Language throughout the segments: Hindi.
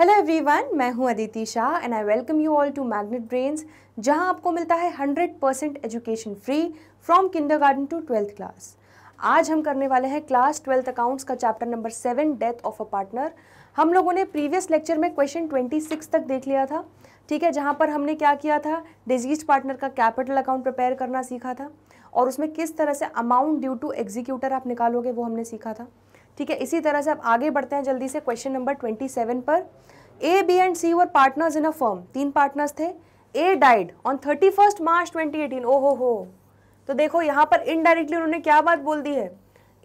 हेलो एवरीवन मैं हूं Aditi Shah and I welcome you all to Magnet Brains जहां आपको मिलता है 100 percent education free from kindergarten to twelfth class आज हम करने वाले हैं क्लास ट्वेल्थ अकाउंट्स का chapter number seven death of a partner हम लोगों ने प्रीवियस लेक्चर में क्वेश्चन ट्वेंटी सिक्स तक देख लिया था ठीक है जहाँ पर हमने क्या किया था डिजीज पार्टनर का कैपिटल अकाउंट प्रिपेयर करना सीखा था और उसमें किस तरह से अमाउंट ड्यू टू एग्जीक्यूटर आप निकालोगे वो हमने सीखा था ठीक है इसी तरह से आप आगे बढ़ते हैं जल्दी से क्वेश्चन नंबर ट्वेंटी सेवन पर A B and C were partners in a firm तीन पार्टनर्स थे A died on thirty first March twenty eighteen ओ हो हो तो देखो यहाँ पर इनडायरेक्टली उन्होंने क्या बात बोल दी है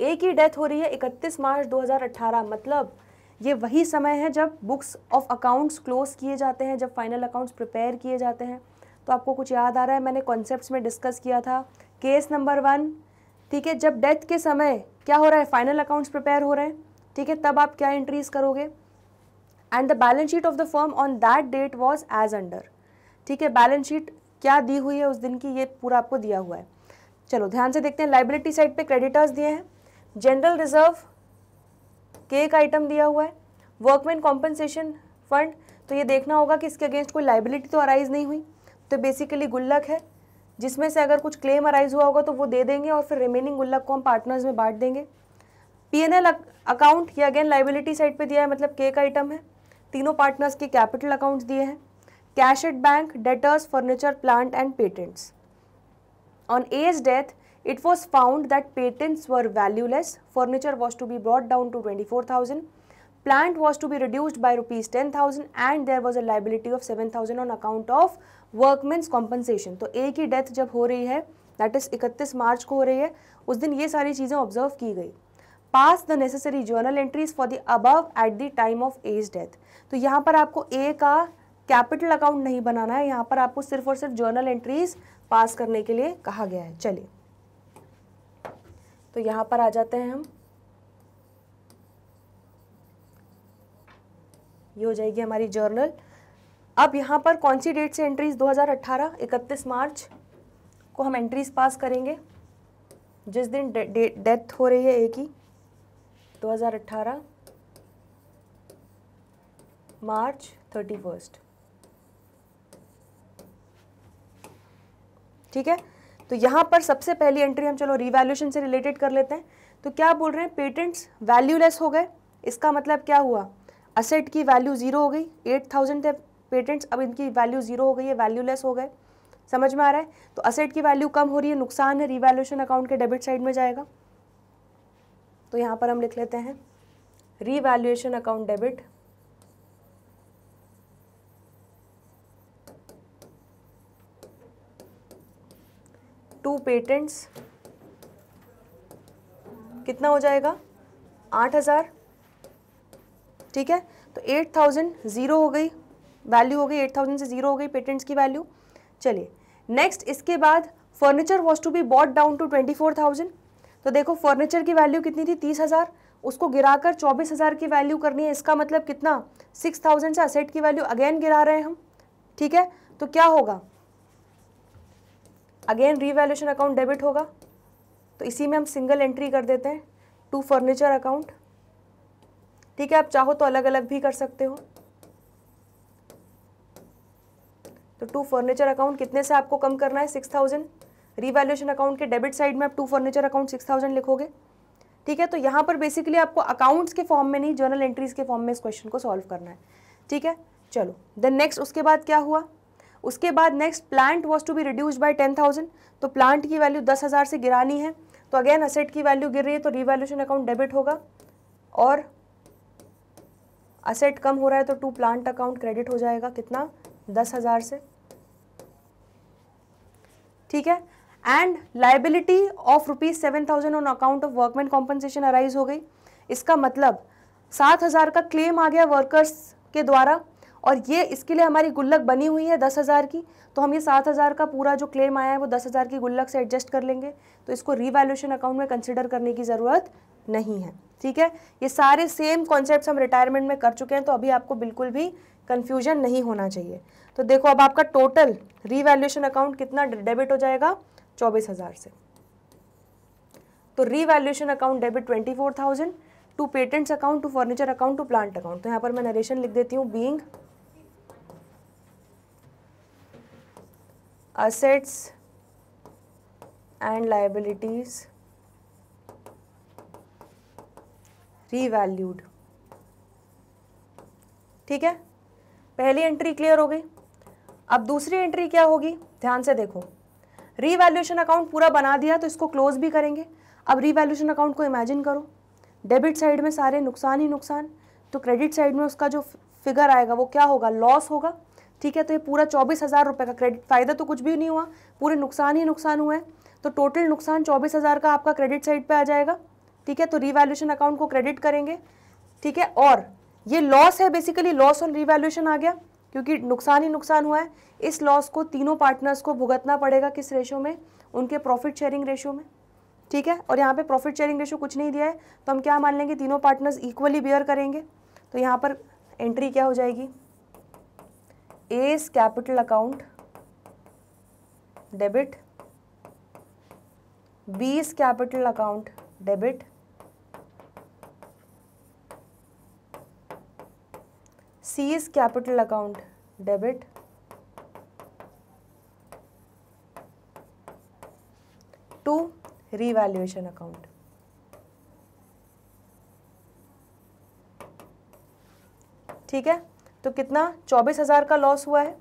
ए की डेथ हो रही है इकतीस मार्च दो हजार अट्ठारह मतलब ये वही समय है जब बुक्स ऑफ अकाउंट्स क्लोज किए जाते हैं जब फाइनल अकाउंट्स प्रिपेयर किए जाते हैं तो आपको कुछ याद आ रहा है मैंने कॉन्सेप्ट में डिस्कस किया था केस नंबर वन ठीक है जब डेथ के समय क्या हो रहा है फाइनल अकाउंट्स प्रिपेयर हो रहे हैं ठीक है तब आप क्या एंट्रीज करोगे and the balance sheet of the firm on that date was as under ठीक है बैलेंस शीट क्या दी हुई है उस दिन की ये पूरा आपको दिया हुआ है चलो ध्यान से देखते हैं लाइबिलिटी साइड पे क्रेडिटर्स दिए हैं जनरल रिजर्व के एक आइटम दिया हुआ है वर्कमैन कॉम्पनसेशन फंड तो ये देखना होगा कि इसके अगेंस्ट कोई लाइबिलिटी तो अराइज नहीं हुई तो बेसिकली गुल्लक है जिसमें से अगर कुछ क्लेम अराइज हुआ होगा तो वो दे देंगे और फिर रिमेनिंग गुल्लक को हम पार्टनर्स में बांट देंगे पीएनएल अकाउंट ये अगेन लाइबिलिटी साइड पे दिया है मतलब केक आइटम है तीनों पार्टनर्स के कैपिटल अकाउंट्स दिए हैं cash at bank debtors furniture plant and patents on A's death it was found that patents were valueless furniture was to be brought down to 24000 plant was to be reduced by rupees and there was a liability of seven 7000 on account of workmen's compensation तो ए की डेथ जब हो रही है दैट इज़ इकतीस मार्च को हो रही है उस दिन ये सारी चीज़ें ऑब्जर्व की गई pass the necessary journal entries for the above at the time of A's death तो यहाँ पर आपको ए का कैपिटल अकाउंट नहीं बनाना है यहाँ पर आपको सिर्फ और सिर्फ जर्नल एंट्रीज पास करने के लिए कहा गया है चलिए तो यहाँ पर आ जाते हैं हम ये हो जाएगी हमारी जर्नल अब यहाँ पर कौन सी डेट से एंट्रीज 2018 31 मार्च को हम एंट्रीज पास करेंगे जिस दिन डेथ दे, डेथ हो रही है ए की 2018 मार्च थर्टी फर्स्ट ठीक है तो यहाँ पर सबसे पहली एंट्री हम चलो रिवैल्यूशन से रिलेटेड कर लेते हैं तो क्या बोल रहे हैं पेटेंट्स वैल्यूलेस हो गए इसका मतलब क्या हुआ असेट की वैल्यू जीरो हो गई एट थाउजेंड थे पेटेंट्स अब इनकी वैल्यू जीरो हो गई है वैल्यूलेस हो गए समझ में आ रहा है तो असेट की वैल्यू कम हो रही है नुकसान है रिवैल्यूशन अकाउंट के डेबिट साइड में जाएगा तो यहां पर हम लिख लेते हैं revaluation account debit to patents कितना हो जाएगा आठ हज़ार ठीक है तो एट थाउजेंड ज़ीरो हो गई वैल्यू हो गई एट थाउजेंड से जीरो हो गई पेटेंट्स की वैल्यू चलिए नेक्स्ट इसके बाद furniture was to be brought down to twenty four thousand तो देखो फर्नीचर की वैल्यू कितनी थी तीस हज़ार उसको गिराकर चौबीस हज़ार की वैल्यू करनी है इसका मतलब कितना सिक्स थाउजेंड से असेट की वैल्यू अगेन गिरा रहे हैं हम ठीक है तो क्या होगा अगेन रीवैल्यूशन अकाउंट डेबिट होगा तो इसी में हम सिंगल एंट्री कर देते हैं टू फर्नीचर अकाउंट ठीक है आप चाहो तो अलग अलग भी कर सकते हो तो टू फर्नीचर अकाउंट कितने से आपको कम करना है सिक्स थाउजेंड रिवैल्यूशन अकाउंट के डेबिट साइड में आप to furniture account six thousand लिखोगे ठीक है तो यहाँ पर बेसिकली आपको अकाउंट्स के फॉर्म में नहीं जर्नल एंट्रीज के फॉर्म में इस क्वेश्चन को सॉल्व करना है ठीक है चलो देन नेक्स्ट उसके बाद क्या हुआ उसके बाद next plant was to be reduce by ten thousand तो प्लांट की वैल्यू दस हज़ार से गिरानी है तो अगेन असेट की वैल्यू गिर रही है तो रिवैल्यूशन अकाउंट डेबिट होगा और असेट कम हो रहा है तो टू प्लांट अकाउंट क्रेडिट हो जाएगा कितना दस हज़ार से ठीक है and liability of rupees seven thousand on account of workman compensation arise हो गई इसका मतलब सात हज़ार का क्लेम आ गया वर्कर्स के द्वारा और ये इसके लिए हमारी गुल्लक बनी हुई है दस हज़ार की तो हम ये सात हज़ार का पूरा जो क्लेम आया है वो दस हज़ार की गुल्लक से एडजस्ट कर लेंगे तो इसको रिवैल्यूशन अकाउंट में कंसिडर करने की ज़रूरत नहीं है ठीक है ये सारे सेम कॉन्सेप्ट हम रिटायरमेंट में कर चुके हैं तो अभी आपको बिल्कुल भी कन्फ्यूजन नहीं होना चाहिए तो देखो अब आपका टोटल रीवैल्यूएशन अकाउंट कितना डेबिट हो जाएगा चौबीस हज़ार से तो revaluation account debit twenty four thousand to patents account to furniture account to plant account तो यहां पर मैं नरेशन लिख देती हूं being assets and liabilities revalued ठीक है पहली एंट्री क्लियर हो गई अब दूसरी एंट्री क्या होगी ध्यान से देखो रीवैल्यूएशन अकाउंट पूरा बना दिया तो इसको क्लोज भी करेंगे अब रीवैल्यूएशन अकाउंट को इमेजिन करो डेबिट साइड में सारे नुकसान ही नुकसान तो क्रेडिट साइड में उसका जो फिगर आएगा वो क्या होगा लॉस होगा ठीक है तो ये पूरा चौबीस हज़ार रुपये का क्रेडिट फ़ायदा तो कुछ भी नहीं हुआ पूरे नुकसान ही नुकसान हुआ है तो टोटल नुकसान चौबीस हज़ार का आपका क्रेडिट साइड पे आ जाएगा ठीक है तो रीवैल्यूशन अकाउंट को क्रेडिट करेंगे ठीक है और ये लॉस है बेसिकली लॉस ऑन रीवैल्यूशन आ गया क्योंकि नुकसान ही नुकसान हुआ है इस लॉस को तीनों पार्टनर्स को भुगतना पड़ेगा किस रेशो में उनके प्रॉफिट शेयरिंग रेशो में ठीक है और यहाँ पे प्रॉफिट शेयरिंग रेशो कुछ नहीं दिया है तो हम क्या मान लेंगे तीनों पार्टनर्स इक्वली बेयर करेंगे तो यहाँ पर एंट्री क्या हो जाएगी A's capital account debit B's capital account debit is capital account debit to revaluation account ठीक है तो कितना चौबीस हजार का लॉस हुआ है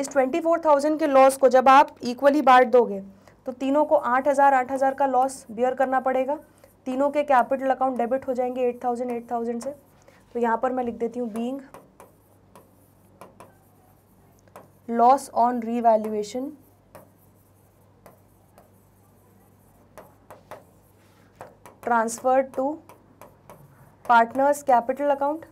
इस ट्वेंटी फोर थाउजेंड के लॉस को जब आप इक्वली बांट दोगे तो तीनों को आठ हजार आठ हजार का लॉस बियर करना पड़ेगा तीनों के कैपिटल अकाउंट डेबिट हो जाएंगे एट थाउजेंड एट थाउजेंड से तो यहाँ पर मैं लिख देती हूँ being loss on revaluation transfer to partners capital account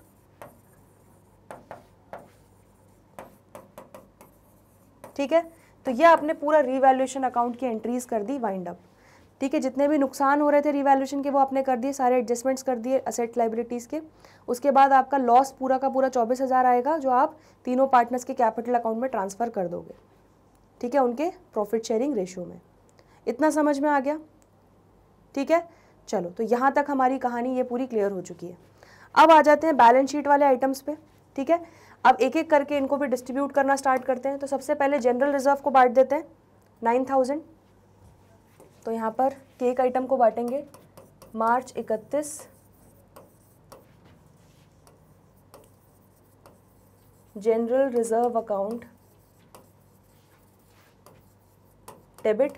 ठीक है तो ये आपने पूरा रीवैल्यूएशन अकाउंट की एंट्रीज कर दी वाइंड अप ठीक है जितने भी नुकसान हो रहे थे रिवैल्यूशन के वो आपने कर दिए सारे एडजस्टमेंट्स कर दिए असेट लाइबिलिटीज़ के उसके बाद आपका लॉस पूरा का पूरा चौबीस हज़ार आएगा जो आप तीनों पार्टनर्स के कैपिटल अकाउंट में ट्रांसफ़र कर दोगे ठीक है उनके प्रॉफिट शेयरिंग रेशियो में इतना समझ में आ गया ठीक है चलो तो यहाँ तक हमारी कहानी ये पूरी क्लियर हो चुकी है अब आ जाते हैं बैलेंस शीट वाले आइटम्स पे ठीक है अब एक एक करके इनको भी डिस्ट्रीब्यूट करना स्टार्ट करते हैं तो सबसे पहले जनरल रिजर्व को बांट देते हैं नाइन थाउजेंड तो यहाँ पर केक आइटम को बांटेंगे मार्च इकतीस जनरल रिजर्व अकाउंट डेबिट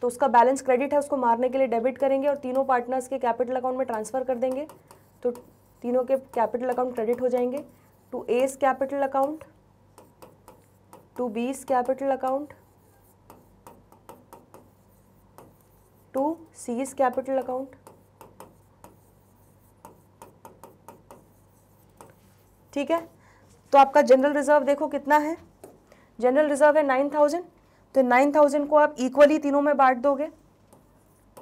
तो उसका बैलेंस क्रेडिट है उसको मारने के लिए डेबिट करेंगे और तीनों पार्टनर्स के कैपिटल अकाउंट में ट्रांसफ़र कर देंगे तो तीनों के कैपिटल अकाउंट क्रेडिट हो जाएंगे to A's capital account to B's capital account to C's capital account ठीक है तो आपका जनरल रिजर्व देखो कितना है जनरल रिजर्व है नाइन थाउजेंड तो नाइन थाउजेंड को आप इक्वली तीनों में बांट दोगे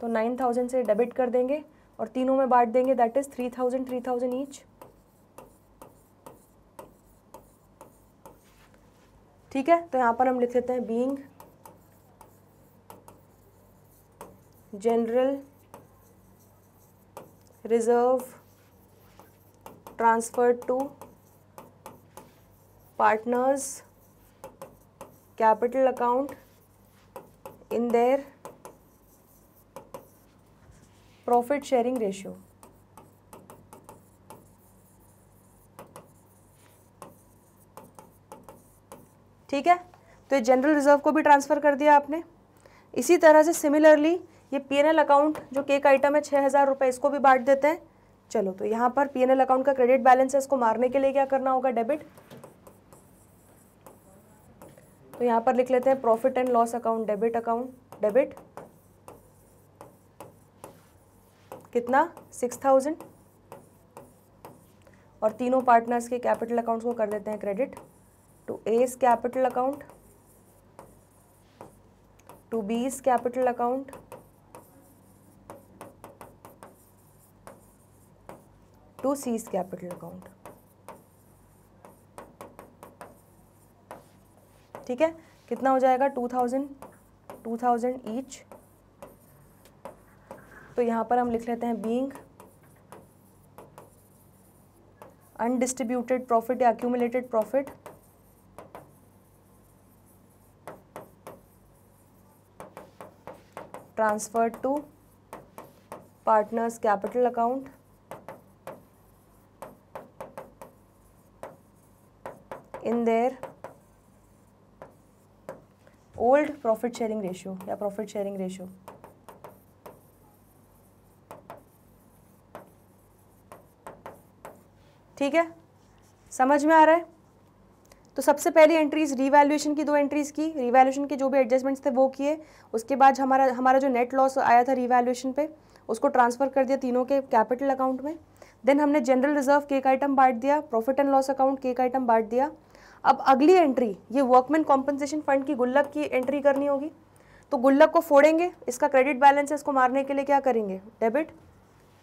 तो नाइन थाउजेंड से डेबिट कर देंगे और तीनों में बांट देंगे that is three thousand three thousand each ठीक है तो यहां पर हम लिख लेते हैं being general reserve transfer to partners capital account in their profit sharing ratio ठीक है तो ये जनरल रिजर्व को भी ट्रांसफ़र कर दिया आपने इसी तरह से सिमिलरली ये पी अकाउंट जो केक आइटम है छः हज़ार रुपये इसको भी बांट देते हैं चलो तो यहाँ पर पी अकाउंट का क्रेडिट बैलेंस है इसको मारने के लिए क्या करना होगा डेबिट तो यहाँ पर लिख लेते हैं profit and loss account debit account debit कितना सिक्स थाउजेंड और तीनों पार्टनर्स के कैपिटल अकाउंट्स को कर देते हैं credit to A's capital account to B's capital account to C's capital account ठीक है कितना हो जाएगा two thousand two thousand each तो यहां पर हम लिख लेते हैं बींग अनडिस्ट्रीब्यूटेड प्रॉफिट या accumulated profit transfer to partners capital account from their old profit sharing ratio या profit sharing ratio ठीक है समझ में आ रहा है तो सबसे पहली एंट्रीज रिवैल्यूएशन की दो एंट्रीज की रिवैल्यूएशन के जो भी एडजस्टमेंट्स थे वो किए उसके बाद हमारा हमारा जो नेट लॉस आया था रिवैल्यूएशन पे उसको ट्रांसफ़र कर दिया तीनों के कैपिटल अकाउंट में देन हमने जनरल रिजर्व केक आइटम बांट दिया प्रॉफिट एंड लॉस अकाउंट केक एक आइटम बांट दिया अब अगली एंट्री ये वर्कमैन कॉम्पनसेशन फंड की गुल्लक की एंट्री करनी होगी तो गुल्लक को फोड़ेंगे इसका क्रेडिट बैलेंस है इसको मारने के लिए क्या करेंगे डेबिट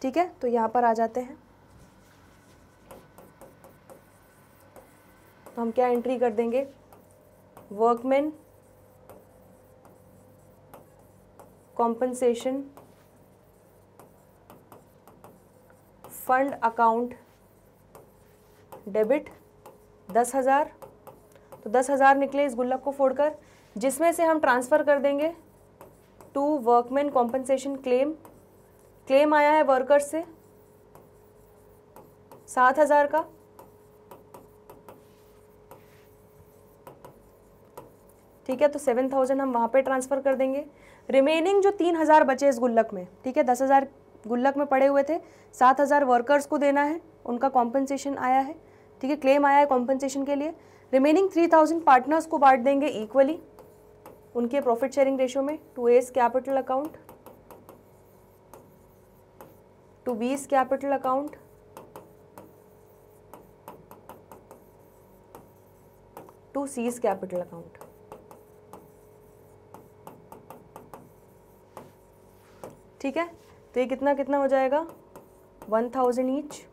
ठीक है तो यहाँ पर आ जाते हैं तो हम क्या एंट्री कर देंगे workman compensation fund account debit दस हज़ार तो दस हज़ार निकले इस गुल्लक को फोड़कर जिसमें से हम ट्रांसफ़र कर देंगे to workman compensation claim claim आया है वर्कर्स से सात हज़ार का ठीक है तो सेवन थाउजेंड हम वहाँ पे ट्रांसफ़र कर देंगे रिमेनिंग जो तीन हज़ार बचे इस गुल्लक में ठीक है दस हज़ार गुल्लक में पड़े हुए थे सात हज़ार वर्कर्स को देना है उनका कॉम्पनसेशन आया है ठीक है क्लेम आया है कॉम्पनसेशन के लिए रिमेनिंग थ्री थाउजेंड पार्टनर्स को बांट देंगे इक्वली उनके प्रॉफिट शेयरिंग रेशियो में to A's capital account to B's capital account to C's capital account ठीक है तो ये कितना कितना हो जाएगा वन थाउजेंड ईच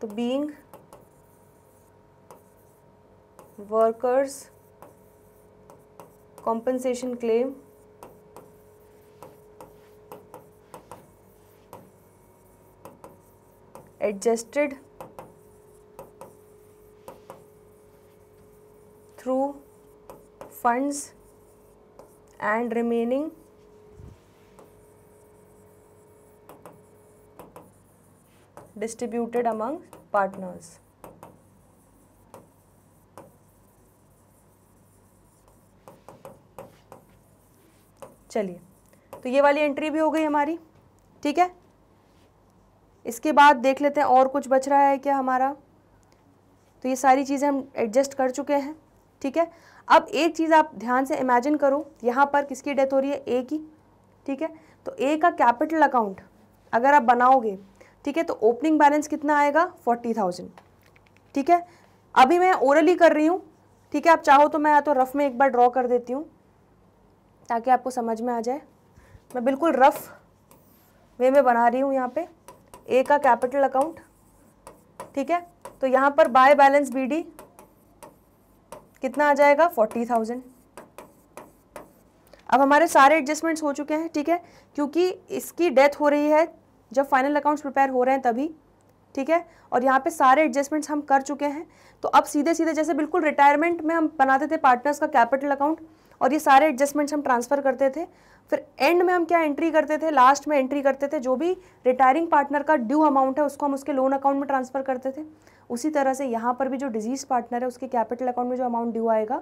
तो being workers compensation claim adjusted through funds and remaining distributed among partners. चलिए तो ये वाली एंट्री भी हो गई हमारी ठीक है इसके बाद देख लेते हैं और कुछ बच रहा है क्या हमारा तो ये सारी चीज़ें हम एडजस्ट कर चुके हैं ठीक है अब एक चीज़ आप ध्यान से इमेजिन करो यहाँ पर किसकी डेथ हो रही है ए की ठीक है तो ए का कैपिटल अकाउंट अगर आप बनाओगे ठीक है तो ओपनिंग बैलेंस कितना आएगा फोर्टी थाउजेंड ठीक है अभी मैं ओरली कर रही हूँ ठीक है आप चाहो तो मैं या तो रफ़ में एक बार ड्रॉ कर देती हूँ ताकि आपको समझ में आ जाए मैं बिल्कुल रफ़ वे में बना रही हूँ यहाँ पे ए का कैपिटल अकाउंट ठीक है तो यहाँ पर बाय बैलेंस बीडी कितना आ जाएगा फोर्टी थाउजेंड अब हमारे सारे एडजस्टमेंट्स हो चुके हैं ठीक है क्योंकि इसकी डेथ हो रही है जब फाइनल अकाउंट्स प्रिपेयर हो रहे हैं तभी ठीक है और यहाँ पे सारे एडजस्टमेंट्स हम कर चुके हैं तो अब सीधे सीधे जैसे बिल्कुल रिटायरमेंट में हम बनाते थे पार्टनर्स का कैपिटल अकाउंट और ये सारे एडजस्टमेंट्स हम ट्रांसफ़र करते थे फिर एंड में हम क्या एंट्री करते थे लास्ट में एंट्री करते थे जो भी रिटायरिंग पार्टनर का ड्यू अमाउंट है उसको हम उसके लोन अकाउंट में ट्रांसफ़र करते थे उसी तरह से यहाँ पर भी जो डिजीज़ पार्टनर है उसके कैपिटल अकाउंट में जो अमाउंट ड्यू आएगा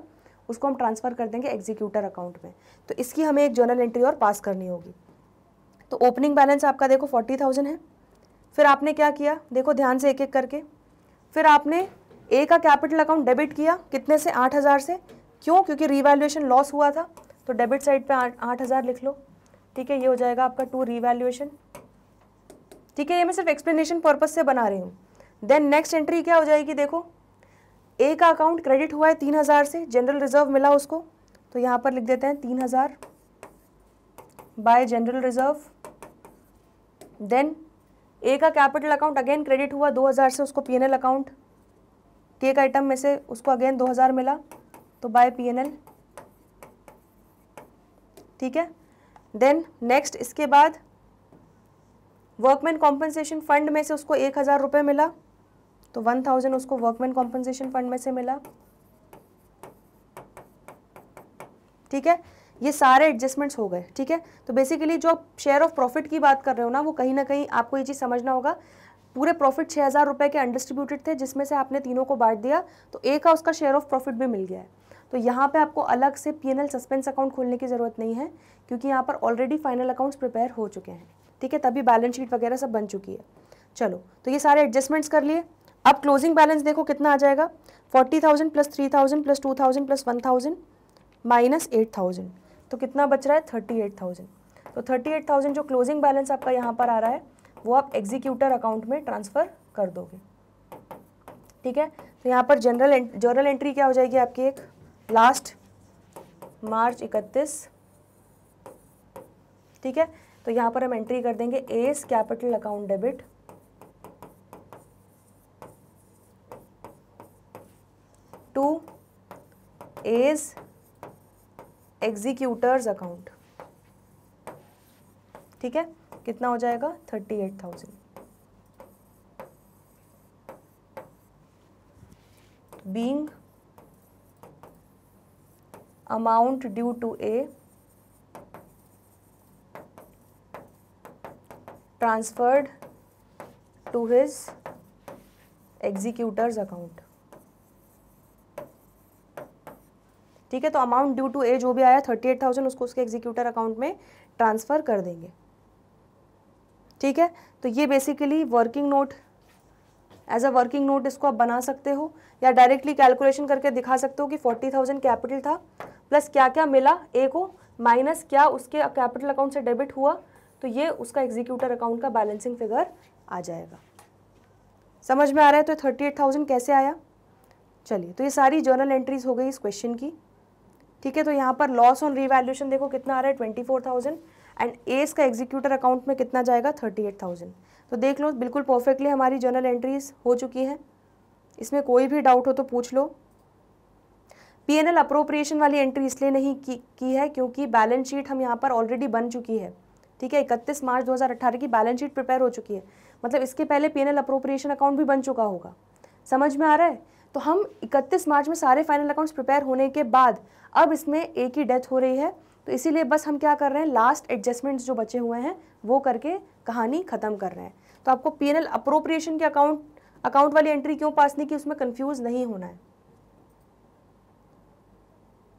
उसको हम ट्रांसफ़र कर देंगे एग्जीक्यूटर अकाउंट में तो इसकी हमें एक जर्नल एंट्री और पास करनी होगी तो ओपनिंग बैलेंस आपका देखो फोर्टी थाउजेंड है फिर आपने क्या किया देखो ध्यान से एक एक करके फिर आपने ए का कैपिटल अकाउंट डेबिट किया कितने से आठ हज़ार से क्यों क्योंकि रीवैल्यूएशन लॉस हुआ था तो डेबिट साइड पे आठ हज़ार लिख लो ठीक है ये हो जाएगा आपका टू रिवैल्यूएशन ठीक है ये मैं सिर्फ एक्सप्लेनेशन पर्पज से बना रही हूँ देन नेक्स्ट एंट्री क्या हो जाएगी देखो ए का अकाउंट क्रेडिट हुआ है तीन हज़ार से जनरल रिजर्व मिला उसको तो यहाँ पर लिख देते हैं तीन हज़ार by general reserve then A का कैपिटल अकाउंट अगेन क्रेडिट हुआ 2000 से उसको पीएनएल अकाउंट के का आइटम में से उसको अगेन 2000 मिला तो बाय पीएनएल ठीक है देन नेक्स्ट इसके बाद वर्कमैन कॉम्पनसेशन फंड में से उसको एक हज़ार रुपये मिला तो वन थाउजेंड उसको वर्कमैन कॉम्पनसेशन फंड में से मिला ठीक है ये सारे एडजस्टमेंट्स हो गए ठीक है तो बेसिकली जो आप शेयर ऑफ प्रॉफिट की बात कर रहे हो ना वो कहीं ना कहीं आपको ये चीज़ समझना होगा पूरे प्रॉफिट छः हज़ार रुपये के अनडिस्ट्रीब्यूटेड थे जिसमें से आपने तीनों को बांट दिया तो एक का उसका शेयर ऑफ प्रॉफिट भी मिल गया है तो यहाँ पे आपको अलग से पी सस्पेंस अकाउंट खोलने की ज़रूरत नहीं है क्योंकि यहाँ पर ऑलरेडी फाइनल अकाउंट्स प्रिपेयर हो चुके हैं ठीक है तभी बैलेंस शीट वगैरह सब बन चुकी है चलो तो ये सारे एडजस्टमेंट्स कर लिए अब क्लोजिंग बैलेंस देखो कितना आ जाएगा forty thousand plus three thousand plus two thousand plus one thousand minus eight thousand तो कितना बच रहा है थर्टी एट थाउजेंड तो थर्टी एट थाउजेंड जो क्लोजिंग बैलेंस आपका यहाँ पर आ रहा है वो आप एग्जीक्यूटर अकाउंट में ट्रांसफ़र कर दोगे ठीक है तो यहाँ पर जनरल जनरल एंट्री क्या हो जाएगी आपकी एक लास्ट मार्च इकतीस ठीक है तो यहाँ पर हम एंट्री कर देंगे A's capital account debit to A's executors account ठीक है कितना हो जाएगा thirty eight thousand being amount due to A transferred to his executors account ठीक है तो अमाउंट ड्यू टू ए जो भी आया थर्टी एट थाउजेंड उसको उसके एग्जीक्यूटर अकाउंट में ट्रांसफ़र कर देंगे ठीक है तो ये basically working note as a working note इसको आप बना सकते हो या डायरेक्टली कैलकुलेशन करके दिखा सकते हो कि फोर्टी थाउजेंड कैपिटल था प्लस क्या क्या मिला ए को माइनस क्या उसके कैपिटल अकाउंट से डेबिट हुआ तो ये उसका एग्जीक्यूटर अकाउंट का बैलेंसिंग फिगर आ जाएगा समझ में आ रहा है तो थर्टी एट थाउजेंड कैसे आया चलिए तो ये सारी जर्नल एंट्रीज हो गई इस क्वेश्चन की ठीक है तो यहाँ पर लॉस ऑन रिवैल्यूशन देखो कितना आ रहा है twenty four thousand and A's का एग्जीक्यूटर अकाउंट में कितना जाएगा थर्टी एट थाउजेंड तो देख लो बिल्कुल परफेक्टली हमारी जर्नल एंट्रीज हो चुकी है इसमें कोई भी डाउट हो तो पूछ लो पी एन एल अप्रोप्रिएशन वाली एंट्री इसलिए नहीं की, की है क्योंकि बैलेंस शीट हम यहाँ पर ऑलरेडी बन चुकी है ठीक है इकतीस मार्च दो की बैलेंस शीट प्रिपेयर हो चुकी है मतलब इसके पहले P N L appropriation account भी बन चुका होगा समझ में आ रहा है तो हम 31 मार्च में सारे फाइनल अकाउंट्स प्रिपेयर होने के बाद अब इसमें एक ही डेथ हो रही है तो इसीलिए बस हम क्या कर रहे हैं लास्ट एडजस्टमेंट्स जो बचे हुए हैं वो करके कहानी ख़त्म कर रहे हैं तो आपको पी एन एल अप्रोप्रिएशन के अकाउंट अकाउंट वाली एंट्री क्यों पास नहीं की उसमें कन्फ्यूज़ नहीं होना है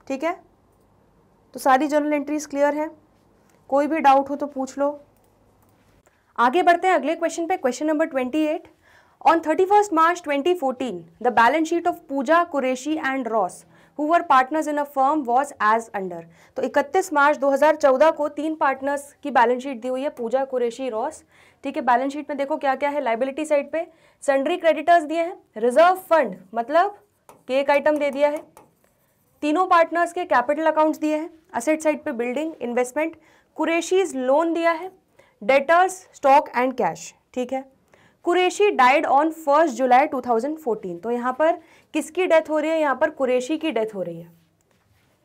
ठीक है तो सारी जर्नल एंट्रीज क्लियर हैं कोई भी डाउट हो तो पूछ लो आगे बढ़ते हैं अगले क्वेश्चन पे question number twenty eight on thirty first March twenty fourteen the balance sheet of Pooja Qureshi and Ross who were partners in a firm was as under तो 31 मार्च 2014 को तीन पार्टनर्स की बैलेंस शीट दी हुई है पूजा कुरेशी रॉस ठीक है बैलेंस शीट में देखो क्या क्या है लाइबिलिटी साइड पे सन्ड्री क्रेडिटर्स दिए हैं रिजर्व फंड मतलब के एक आइटम दे दिया है तीनों पार्टनर्स के कैपिटल अकाउंट्स दिए हैं असेट साइड पे बिल्डिंग इन्वेस्टमेंट कुरेशीज लोन दिया है डेटर्स स्टॉक एंड कैश ठीक है Qureshi died on first July 2014 तो यहाँ पर किसकी डेथ हो रही है यहाँ पर कुरेशी की डेथ हो रही है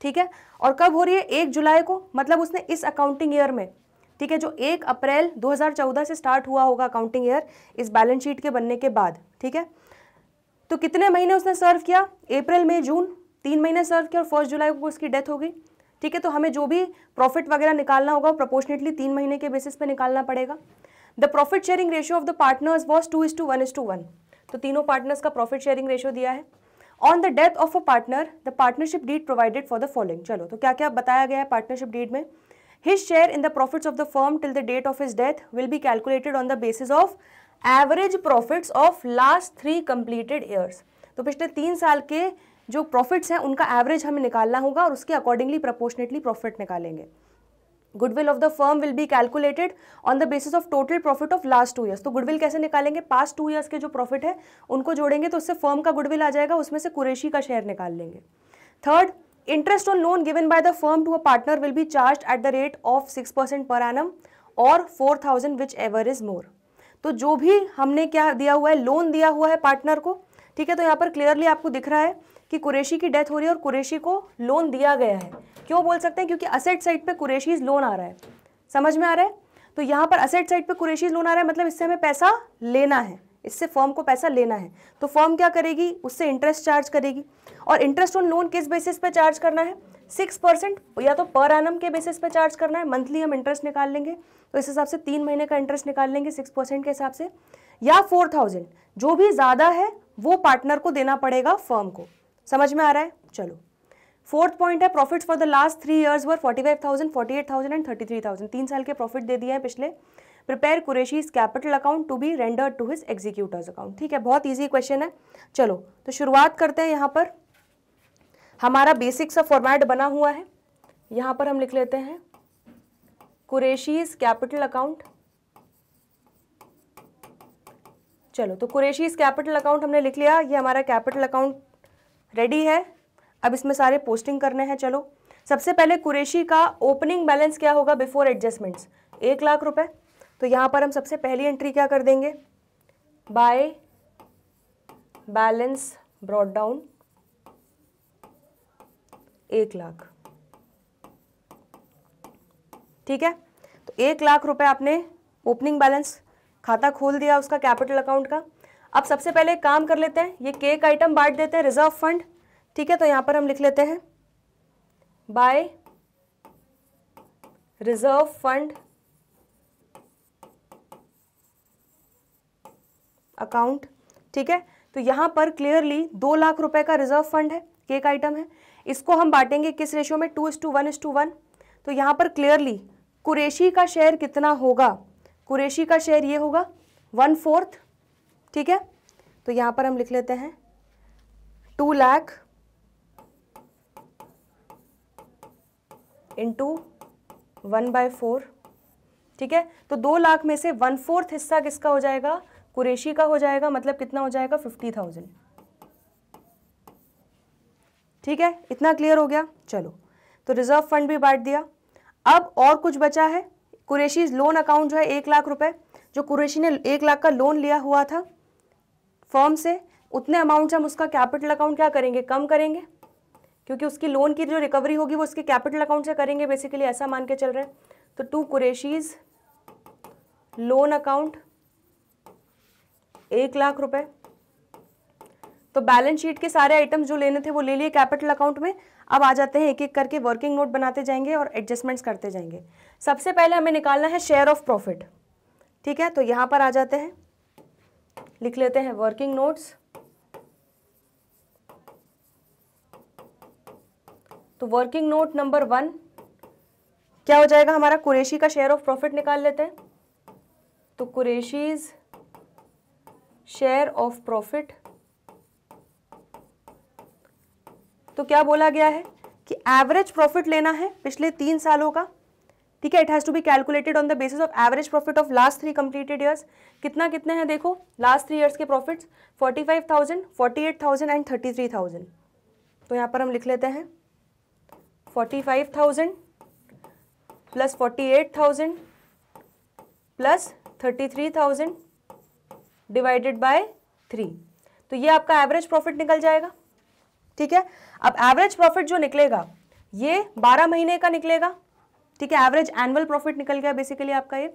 ठीक है और कब हो रही है एक जुलाई को मतलब उसने इस अकाउंटिंग ईयर में ठीक है जो एक अप्रैल 2014 से स्टार्ट हुआ होगा अकाउंटिंग ईयर इस बैलेंस शीट के बनने के बाद ठीक है तो कितने महीने उसने सर्व किया अप्रैल मई जून तीन महीने सर्व किया और फर्स्ट जुलाई को उसकी डेथ हो गई ठीक है तो हमें जो भी प्रॉफिट वगैरह निकालना होगा प्रोपोर्शनेटली तीन महीने के बेसिस पे निकालना पड़ेगा the profit sharing ratio of the partners was two is to one is to one तो तीनों पार्टनर्स का प्रॉफिट शेयरिंग रेशियो दिया है on the death of a partner the partnership deed provided for the following चलो तो क्या क्या बताया गया है पार्टनरशिप डीड में his share in the profits of the firm till the date of his death will be calculated on the basis of average profits of last three completed years तो पिछले तीन साल के जो प्रॉफिट्स हैं उनका एवरेज हमें निकालना होगा और उसके अकॉर्डिंगली प्रपोर्शनेटली प्रॉफिट निकालेंगे goodwill of the firm will be calculated on the basis of total profit of last two years तो गुडविल कैसे निकालेंगे पास्ट टू ईयर्स के जो प्रॉफिट है उनको जोड़ेंगे तो उससे फर्म का गुडविल आ जाएगा उसमें से कुरेशी का शेयर निकाल लेंगे third interest on loan given by the firm to a partner will be charged at the rate of six percent per annum और four thousand whichever is more तो जो भी हमने क्या दिया हुआ है लोन दिया हुआ है पार्टनर को ठीक है तो यहाँ पर क्लियरली आपको दिख रहा है कि कुरेशी की डेथ हो रही है और कुरेशी को लोन दिया गया है क्यों बोल सकते हैं क्योंकि असेट साइड पे कुरेशीज लोन आ रहा है समझ में आ रहा है तो यहाँ पर असेट साइड पे कुरेशीज लोन आ रहा है मतलब इससे हमें पैसा लेना है इससे फॉर्म को पैसा लेना है तो फॉर्म क्या करेगी उससे इंटरेस्ट चार्ज करेगी और इंटरेस्ट ऑन लोन किस बेसिस पे चार्ज करना है सिक्स परसेंट या तो पर एनम के बेसिस पे चार्ज करना है मंथली हम इंटरेस्ट निकाल लेंगे तो इस हिसाब से तीन महीने का इंटरेस्ट निकाल लेंगे सिक्स परसेंट के हिसाब से या फोर थाउजेंड जो भी ज़्यादा है वो पार्टनर को देना पड़ेगा फर्म को समझ में आ रहा है चलो फोर्थ पॉइंट है profit for the last three years were 45,000, five thousand forty eight thousand and thirty three तीन साल के प्रॉफिट दे दिए हैं पिछले prepare Qureshi's capital account to be render to his executors account ठीक है बहुत ईजी क्वेश्चन है चलो तो शुरुआत करते हैं यहाँ पर हमारा बेसिक सा फॉर्मेट बना हुआ है यहाँ पर हम लिख लेते हैं कुरेशीज कैपिटल अकाउंट चलो तो कुरेशीज कैपिटल अकाउंट हमने लिख लिया ये हमारा कैपिटल अकाउंट रेडी है अब इसमें सारे पोस्टिंग करने हैं चलो सबसे पहले कुरेशी का ओपनिंग बैलेंस क्या होगा बिफोर एडजस्टमेंट्स एक लाख रुपए तो यहां पर हम सबसे पहली एंट्री क्या कर देंगे बाय बैलेंस ब्रॉड डाउन एक लाख ठीक है तो एक लाख रुपए आपने ओपनिंग बैलेंस खाता खोल दिया उसका कैपिटल अकाउंट का अब सबसे पहले काम कर लेते हैं ये केक आइटम बांट देते हैं रिजर्व फंड ठीक है तो यहां पर हम लिख लेते हैं बाय रिजर्व फंड अकाउंट ठीक है तो यहां पर क्लियरली दो लाख रुपए का रिजर्व फंड है केक आइटम है इसको हम बांटेंगे किस रेशियो में two is to one is to one तो यहां पर क्लियरली कुरेशी का शेयर कितना होगा कुरेशी का शेयर ये होगा वन फोर्थ ठीक है तो यहां पर हम लिख लेते हैं two lakh into one by four ठीक है तो दो लाख में से वन फोर्थ हिस्सा किसका हो जाएगा कुरेशी का हो जाएगा मतलब कितना हो जाएगा फिफ्टी थाउजेंड ठीक है इतना क्लियर हो गया चलो तो रिजर्व फंड भी बांट दिया अब और कुछ बचा है कुरेशी लोन अकाउंट जो है एक लाख रुपए जो कुरेशी ने एक लाख का लोन लिया हुआ था फॉर्म से उतने अमाउंट से हम उसका कैपिटल अकाउंट क्या करेंगे कम करेंगे क्योंकि उसकी लोन की जो रिकवरी होगी वो उसके कैपिटल अकाउंट से करेंगे बेसिकली ऐसा मान के चल रहे हैं तो टू कुरेशीज लोन अकाउंट एक लाख रुपए तो बैलेंस शीट के सारे आइटम्स जो लेने थे वो ले लिए कैपिटल अकाउंट में अब आ जाते हैं एक एक करके वर्किंग नोट बनाते जाएंगे और एडजस्टमेंट्स करते जाएंगे सबसे पहले हमें निकालना है शेयर ऑफ प्रॉफिट ठीक है तो यहाँ पर आ जाते हैं लिख लेते हैं वर्किंग नोट्स तो वर्किंग नोट नंबर वन क्या हो जाएगा हमारा कुरेशी का शेयर ऑफ प्रॉफिट निकाल लेते हैं तो कुरेशीज शेयर ऑफ प्रॉफिट तो क्या बोला गया है कि एवरेज प्रॉफिट लेना है पिछले तीन सालों का ठीक है it has to be calculated on the basis of average profit of last three completed years कितना कितने हैं देखो लास्ट थ्री ईयर्स के profits forty five thousand forty eight thousand and thirty three thousand तो यहाँ पर हम लिख लेते हैं forty five thousand plus forty eight thousand plus thirty three thousand divided by three तो ये आपका एवरेज प्रॉफिट निकल जाएगा ठीक है अब एवरेज प्रॉफिट जो निकलेगा ये बारह महीने का निकलेगा ठीक है एवरेज एनुअल प्रॉफिट निकल गया बेसिकली आपका ये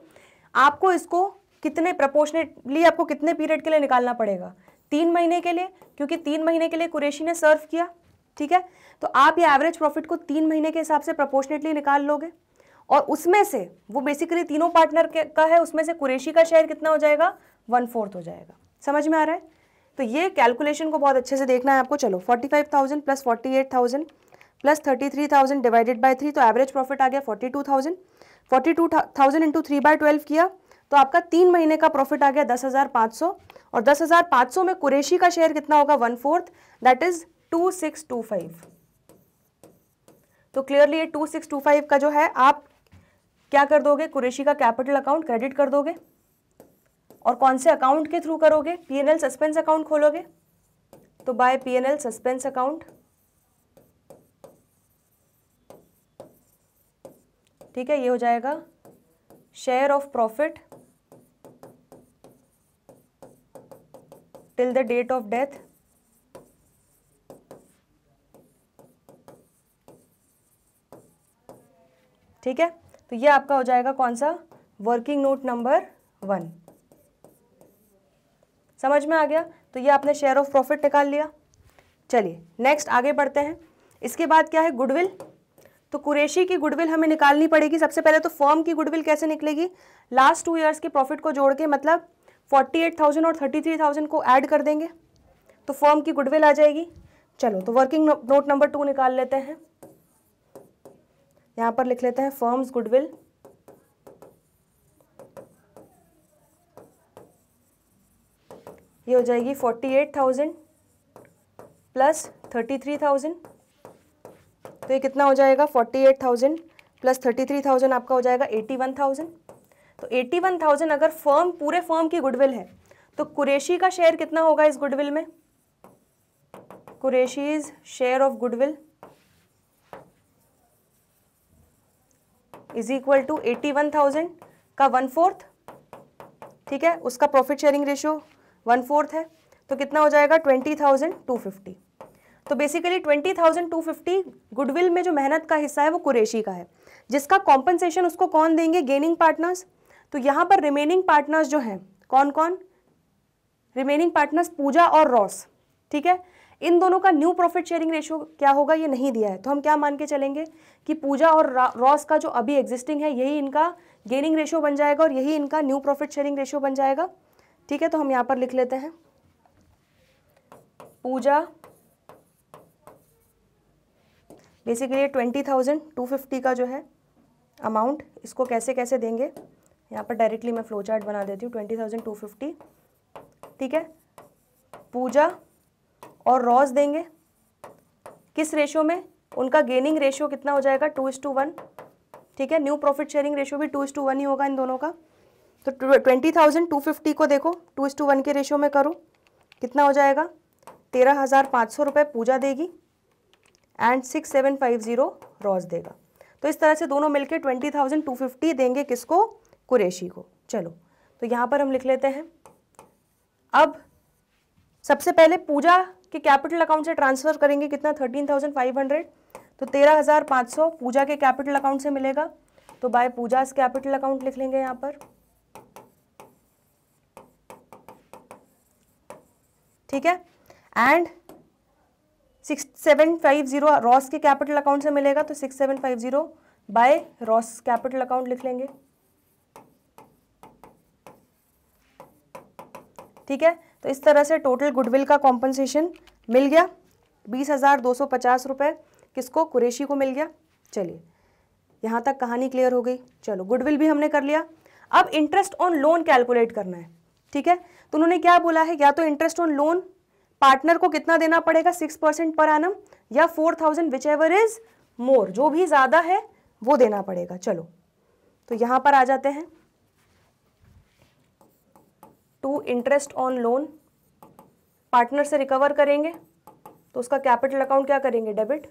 आपको इसको कितने प्रपोर्शनेटली आपको कितने पीरियड के लिए निकालना पड़ेगा तीन महीने के लिए क्योंकि तीन महीने के लिए कुरेशी ने सर्व किया ठीक है तो आप ये एवरेज प्रॉफिट को तीन महीने के हिसाब से प्रपोर्शनेटली निकाल लोगे और उसमें से वो बेसिकली तीनों पार्टनर का है उसमें से कुरेशी का शेयर कितना हो जाएगा वन फोर्थ हो जाएगा समझ में आ रहा है तो ये कैलकुलेशन को बहुत अच्छे से देखना है आपको चलो forty five thousand plus forty eight thousand plus thirty three thousand divided by three तो एवरेज प्रॉफिट आ गया forty two thousand forty two thousand into three by twelve किया तो आपका तीन महीने का प्रॉफिट आ गया दस हज़ार पाँच सौ और दस हज़ार पाँच सौ में कुरेशी का शेयर कितना होगा one fourth that is two six two five तो क्लियरली ये टू सिक्स टू फाइव का जो है आप क्या कर दोगे कुरेशी का कैपिटल अकाउंट क्रेडिट कर दोगे और कौन से अकाउंट के थ्रू करोगे पीएनएल सस्पेंस अकाउंट खोलोगे तो बाय पीएनएल सस्पेंस अकाउंट ठीक है ये हो जाएगा share of profit till the date of death ठीक है तो ये आपका हो जाएगा कौन सा वर्किंग नोट नंबर वन समझ में आ गया तो ये आपने शेयर ऑफ प्रॉफिट निकाल लिया चलिए नेक्स्ट आगे बढ़ते हैं इसके बाद क्या है गुडविल तो कुरेशी की गुडविल हमें निकालनी पड़ेगी सबसे पहले तो फर्म की गुडविल कैसे निकलेगी लास्ट टू ईयर्स के प्रॉफिट को जोड़ के मतलब फोर्टी एट थाउजेंड और थर्टी थ्री थाउजेंड को ऐड कर देंगे तो फर्म की गुडविल आ जाएगी चलो तो वर्किंग नोट नंबर टू निकाल लेते हैं यहां पर लिख लेते हैं फर्म्स गुडविल ये हो जाएगी forty eight thousand plus thirty three thousand तो ये कितना हो जाएगा forty eight thousand plus thirty three thousand आपका हो जाएगा एटी वन थाउजेंड तो एटी वन थाउजेंड अगर फर्म पूरे फर्म की गुडविल है तो कुरेशी का शेयर कितना होगा इस गुडविल में Qureshi's share of goodwill is equal to eighty one thousand का वन फोर्थ ठीक है उसका profit sharing ratio one fourth है तो कितना हो जाएगा ट्वेंटी थाउजेंड टू फिफ्टी तो basically twenty thousand two fifty goodwill में जो मेहनत का हिस्सा है वो कुरेशी का है जिसका कॉम्पनसेशन उसको कौन देंगे गेनिंग पार्टनर्स तो यहाँ पर रिमेनिंग पार्टनर्स जो हैं कौन कौन रिमेनिंग पार्टनर्स पूजा और रॉस ठीक है इन दोनों का न्यू प्रॉफिट शेयरिंग रेशियो क्या होगा ये नहीं दिया है तो हम क्या मान के चलेंगे कि पूजा और रॉस का जो अभी एग्जिस्टिंग है यही इनका गेनिंग रेशियो बन जाएगा और यही इनका न्यू प्रॉफिट शेयरिंग रेशियो बन जाएगा ठीक है तो हम यहाँ पर लिख लेते हैं Pooja basically twenty thousand two fifty का जो है अमाउंट इसको कैसे कैसे देंगे यहाँ पर डायरेक्टली मैं फ्लो चार्ट बना देती हूँ ट्वेंटी थाउजेंड टू फिफ्टी ठीक है पूजा और रॉज देंगे किस रेशो में उनका गेनिंग रेशियो कितना हो जाएगा टू इस टू वन ठीक है न्यू प्रॉफिट शेयरिंग रेशियो भी टू इस टू वन ही होगा इन दोनों का तो ट्वेंटी थाउजेंड टू फिफ्टी को देखो टू इस टू वन के रेशियो में करो कितना हो जाएगा तेरह हज़ार पाँच सौ रुपये पूजा देगी and six seven five zero Ross देगा तो इस तरह से दोनों मिलकर ट्वेंटी थाउजेंड टू फिफ्टी देंगे किसको कुरेशी को चलो तो यहाँ पर हम लिख लेते हैं अब सबसे पहले पूजा कि कैपिटल अकाउंट से ट्रांसफर करेंगे कितना थर्टीन थाउजेंड फाइव हंड्रेड तो तेरह हज़ार पाँच सौ पूजा के कैपिटल अकाउंट से मिलेगा तो बाय पूजा कैपिटल अकाउंट लिख लेंगे यहाँ पर ठीक है and six seven five zero Ross के कैपिटल अकाउंट से मिलेगा तो six seven five zero by Ross capital account लिख लेंगे ठीक है तो इस तरह से टोटल गुडविल का कॉम्पनसेशन मिल गया बीस हज़ार दो सौ पचास रुपये किसको कुरेशी को मिल गया चलिए यहाँ तक कहानी क्लियर हो गई चलो गुडविल भी हमने कर लिया अब इंटरेस्ट ऑन लोन कैलकुलेट करना है ठीक है तो उन्होंने क्या बोला है या तो इंटरेस्ट ऑन लोन पार्टनर को कितना देना पड़ेगा सिक्स परसेंट पर एनम या four thousand whichever is more जो भी ज़्यादा है वो देना पड़ेगा चलो तो यहाँ पर आ जाते हैं to interest on loan partner से रिकवर करेंगे तो उसका कैपिटल अकाउंट क्या करेंगे डेबिट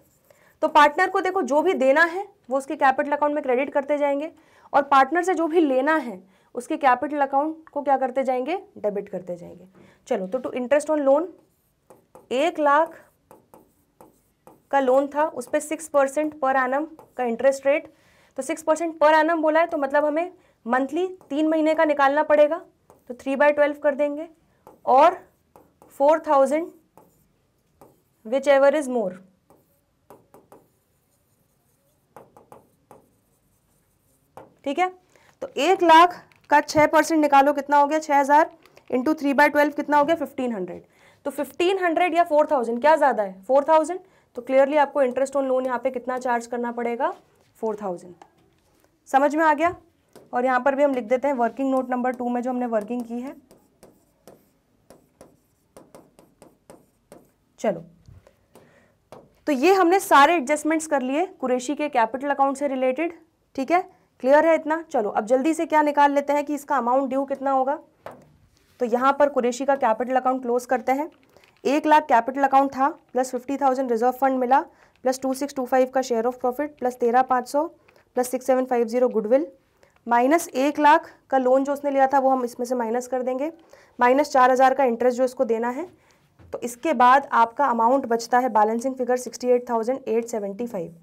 तो पार्टनर को देखो जो भी देना है वो उसके कैपिटल अकाउंट में क्रेडिट करते जाएंगे और पार्टनर से जो भी लेना है उसके कैपिटल अकाउंट को क्या करते जाएंगे डेबिट करते जाएंगे चलो तो टू इंटरेस्ट ऑन लोन एक लाख का लोन था उस पर सिक्स परसेंट पर एनम का इंटरेस्ट रेट तो सिक्स परसेंट पर एनम बोला है तो मतलब हमें मंथली तीन महीने का निकालना पड़ेगा तो थ्री बाय ट्वेल्व कर देंगे और four thousand whichever is more ठीक है तो एक लाख का छह परसेंट निकालो कितना हो गया छह हज़ार इंटू थ्री बाय ट्वेल्व कितना हो गया फिफ्टीन हंड्रेड तो फिफ्टीन हंड्रेड या फोर थाउजेंड क्या ज़्यादा है फोर थाउजेंड तो क्लियरली आपको इंटरेस्ट ऑन लोन यहां पे कितना चार्ज करना पड़ेगा फोर थाउजेंड समझ में आ गया और यहाँ पर भी हम लिख देते हैं वर्किंग नोट नंबर टू में जो हमने वर्किंग की है चलो तो ये हमने सारे एडजस्टमेंट्स कर लिए कुरेशी के कैपिटल अकाउंट से रिलेटेड ठीक है क्लियर है इतना चलो अब जल्दी से क्या निकाल लेते हैं कि इसका अमाउंट ड्यू कितना होगा तो यहाँ पर कुरेशी का कैपिटल अकाउंट क्लोज करते हैं एक लाख कैपिटल अकाउंट था plus fifty thousand reserve fund मिला plus two six two five का शेयर ऑफ प्रॉफिट प्लस तेरह पाँच सौ plus six seven five zero goodwill minus एक लाख का लोन जो उसने लिया था वो हम इसमें से माइनस कर देंगे माइनस चार हज़ार का इंटरेस्ट जो इसको देना है तो इसके बाद आपका अमाउंट बचता है balancing figure sixty eight thousand eight seventy five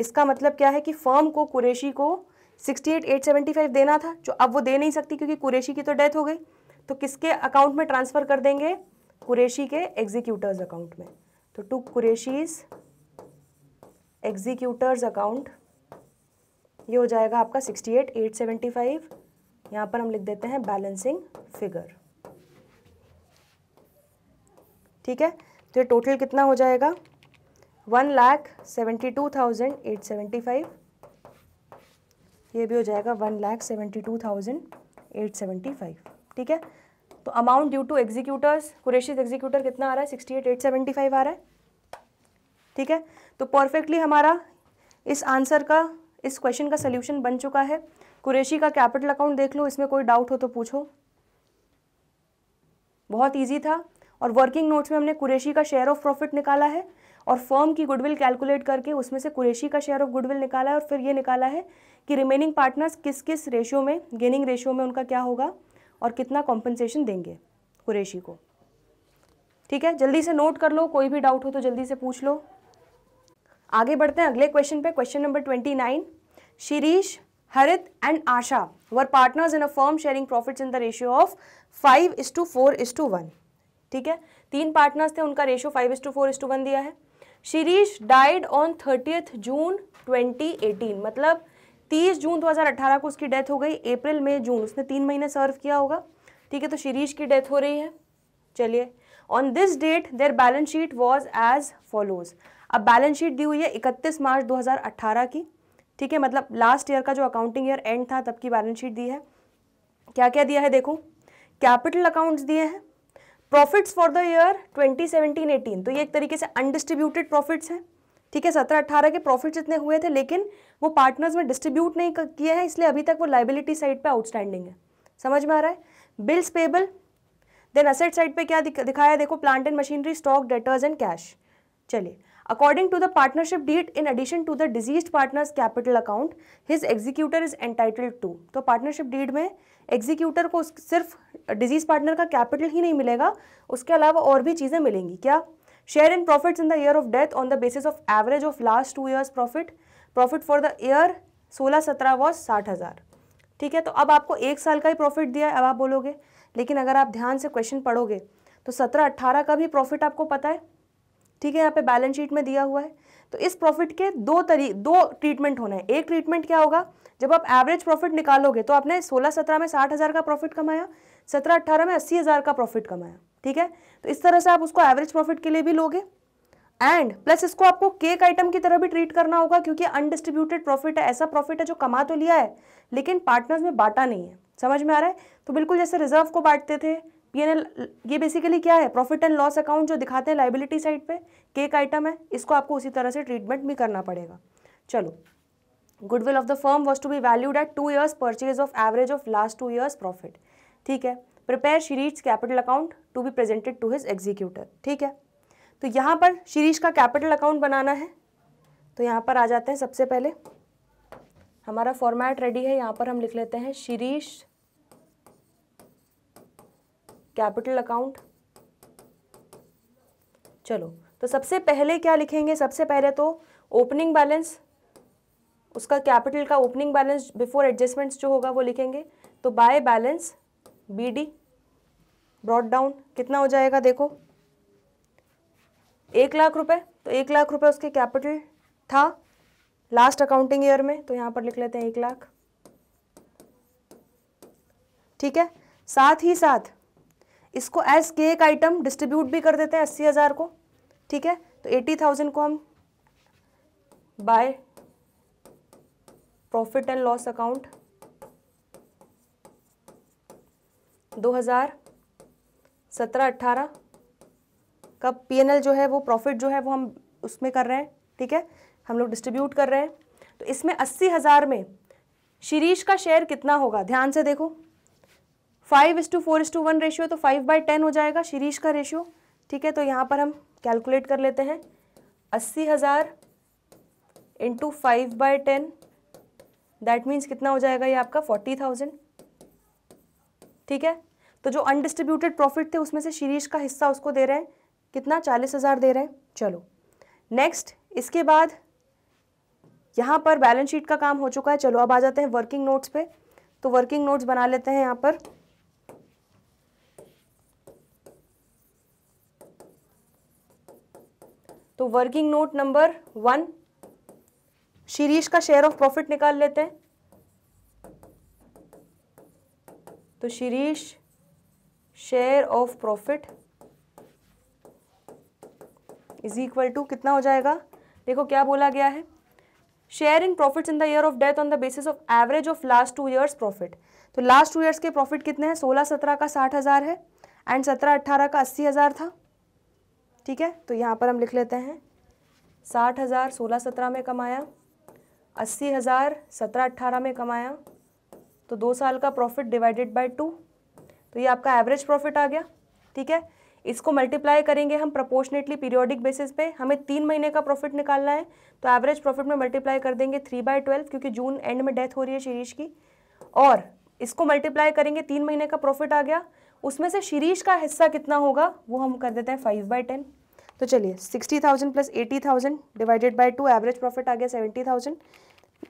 इसका मतलब क्या है कि फर्म को कुरेशी को sixty eight eight seventy five देना था जो अब वो दे नहीं सकती क्योंकि कुरेशी की तो डेथ हो गई तो किसके अकाउंट में ट्रांसफ़र कर देंगे कुरेशी के एग्जीक्यूटर्स अकाउंट में तो टू कुरेशीज़ एग्जीक्यूटर्स अकाउंट ये हो जाएगा आपका sixty eight eight seventy five यहाँ पर हम लिख देते हैं बैलेंसिंग फिगर ठीक है तो ये टोटल कितना हो जाएगा one lakh seventy two thousand eight seventy five ये भी हो जाएगा one lakh seventy two thousand eight seventy five ठीक है तो amount due to executors Qureshi's executor कितना आ रहा है sixty eight eight seventy five आ रहा है ठीक है तो परफेक्टली हमारा इस आंसर का इस क्वेश्चन का सल्यूशन बन चुका है कुरेशी का कैपिटल अकाउंट देख लो इसमें कोई डाउट हो तो पूछो बहुत ईजी था और वर्किंग नोट्स में हमने कुरेशी का शेयर ऑफ प्रॉफिट निकाला है और फर्म की गुडविल कैलकुलेट करके उसमें से कुरेशी का शेयर ऑफ गुडविल निकाला है और फिर ये निकाला है कि रिमेनिंग पार्टनर्स किस किस रेशियो में गेनिंग रेशियो में उनका क्या होगा और कितना कॉम्पनसेशन देंगे कुरेशी को ठीक है जल्दी से नोट कर लो कोई भी डाउट हो तो जल्दी से पूछ लो आगे बढ़ते हैं अगले क्वेश्चन पे question number twenty nine Shirish Harit and Asha were partners in a firm sharing profits in the ratio of five is to four is to one ठीक है तीन पार्टनर्स थे उनका ratio five is to four is to one दिया है Shirish died on thirtieth June eighteen मतलब तीस जून दो हजार अठारह को उसकी डेथ हो गई अप्रैल मई जून उसने तीन महीने सर्व किया होगा ठीक है तो शिरीष की डेथ हो रही है चलिए on this date their balance sheet was as follows अब बैलेंस शीट दी हुई है 31 मार्च 2018 की ठीक है मतलब लास्ट ईयर का जो अकाउंटिंग ईयर एंड था तब की बैलेंस शीट दी है क्या क्या दिया है देखो कैपिटल अकाउंट्स दिए हैं प्रॉफिट्स फॉर द ईयर 2017 18 तो ये एक तरीके से अनडिस्ट्रीब्यूटेड प्रॉफिट्स हैं ठीक है सत्रह अट्ठारह के प्रॉफिट्स इतने हुए थे लेकिन वो पार्टनर्स में डिस्ट्रीब्यूट नहीं किए हैं इसलिए अभी तक वो लाइबिलिटी साइड पर आउटस्टैंडिंग है समझ में आ रहा है bills payable then asset side पर क्या दिखाया है देखो plant and machinery stock debtors and cash चलिए According to the partnership deed, in addition to the deceased partner's capital account, his executor is entitled to. तो partnership deed में executor को सिर्फ deceased partner का capital ही नहीं मिलेगा उसके अलावा और भी चीज़ें मिलेंगी क्या share in profits in the year of death on the basis of average of last two years profit profit for the year सोलह सत्रह वॉज साठ हज़ार ठीक है तो अब आपको एक साल का ही प्रॉफिट दिया है अब आप बोलोगे लेकिन अगर आप ध्यान से क्वेश्चन पढ़ोगे तो सत्रह अट्ठारह का भी प्रॉफिट आपको पता है ठीक है यहाँ पे बैलेंस शीट में दिया हुआ है तो इस प्रॉफिट के दो तरी दो ट्रीटमेंट होना है एक ट्रीटमेंट क्या होगा जब आप एवरेज प्रॉफिट निकालोगे तो आपने सोलह सत्रह में साठ हज़ार का प्रॉफिट कमाया सत्रह अट्ठारह में अस्सी हज़ार का प्रॉफिट कमाया ठीक है तो इस तरह से आप उसको एवरेज प्रॉफिट के लिए भी लोगे एंड प्लस इसको आपको केक आइटम की तरह भी ट्रीट करना होगा क्योंकि अनडिस्ट्रीब्यूटेड प्रॉफिट है ऐसा प्रॉफिट है जो कमा तो लिया है लेकिन पार्टनर्स में बांटा नहीं है समझ में आ रहा है तो बिल्कुल जैसे रिजर्व को बांटते थे पी ये बेसिकली क्या है प्रॉफिट एंड लॉस अकाउंट जो दिखाते हैं लाइबिलिटी साइड पे केक आइटम है इसको आपको उसी तरह से ट्रीटमेंट भी करना पड़ेगा चलो goodwill of the firm was to be valued at two years purchase of average of last two years profit ठीक है prepare Shirish's capital account to be presented to his executor ठीक है तो यहाँ पर शीरीज का कैपिटल अकाउंट बनाना है तो यहाँ पर आ जाते हैं सबसे पहले हमारा फॉर्मेट रेडी है यहाँ पर हम लिख लेते हैं शीरीश कैपिटल अकाउंट चलो तो सबसे पहले क्या लिखेंगे सबसे पहले तो ओपनिंग बैलेंस उसका कैपिटल का ओपनिंग बैलेंस बिफोर एडजस्टमेंट्स जो होगा वो लिखेंगे तो by balance B D brought down कितना हो जाएगा देखो एक लाख रुपए तो एक लाख रुपए उसके कैपिटल था लास्ट अकाउंटिंग ईयर में तो यहाँ पर लिख लेते हैं एक लाख ठीक है साथ ही साथ इसको एज के एक आइटम डिस्ट्रीब्यूट भी कर देते हैं अस्सी हज़ार को ठीक है तो एटी थाउजेंड को हम by profit and loss account दो हज़ार सत्रह अट्ठारह का पीएनएल जो है वो प्रॉफिट जो है वो हम उसमें कर रहे हैं ठीक है हम लोग डिस्ट्रीब्यूट कर रहे हैं तो इसमें अस्सी हज़ार में शिरीष का शेयर कितना होगा ध्यान से देखो five is to four is to one ratio तो फाइव बाई टेन हो जाएगा शीरीष का रेशियो ठीक है तो यहाँ पर हम कैलकुलेट कर लेते हैं अस्सी हज़ार into five by ten that means कितना हो जाएगा ये आपका फोर्टी थाउजेंड ठीक है तो जो अनडिस्ट्रीब्यूटेड प्रॉफिट थे उसमें से शीरीष का हिस्सा उसको दे रहे हैं कितना चालीस हज़ार दे रहे हैं चलो नेक्स्ट इसके बाद यहाँ पर बैलेंस शीट का काम हो चुका है चलो अब आ जाते हैं वर्किंग नोट्स पे तो वर्किंग नोट्स बना लेते हैं यहाँ पर तो working note number one Shirish का शेयर ऑफ प्रॉफिट निकाल लेते हैं तो Shirish share of profit is equal to कितना हो जाएगा देखो क्या बोला गया है share in profits in the year of death on the basis of average of last two years profit तो लास्ट टू ईयर्स के प्रॉफिट कितने हैं सोलह सत्रह का साठ हज़ार है एंड सत्रह अट्ठारह का अस्सी हज़ार था ठीक है तो यहाँ पर हम लिख लेते हैं साठ हज़ार सोलह सत्रह में कमाया अस्सी हज़ार सत्रह अट्ठारह में कमाया तो दो साल का प्रॉफिट डिवाइडेड बाय टू तो ये आपका एवरेज प्रॉफिट आ गया ठीक है इसको मल्टीप्लाई करेंगे हम प्रपोर्शनेटली पीरियोडिक बेसिस पे हमें तीन महीने का प्रॉफिट निकालना है तो एवरेज प्रॉफिट में मल्टीप्लाई कर देंगे थ्री बाय ट्वेल्व क्योंकि जून एंड में डेथ हो रही है शीरीष की और इसको मल्टीप्लाई करेंगे तीन महीने का प्रॉफिट आ गया उसमें से शीरीष का हिस्सा कितना होगा वो हम कर देते हैं फाइव बाय टेन तो चलिए sixty thousand plus eighty thousand divided by two average profit आ गया seventy thousand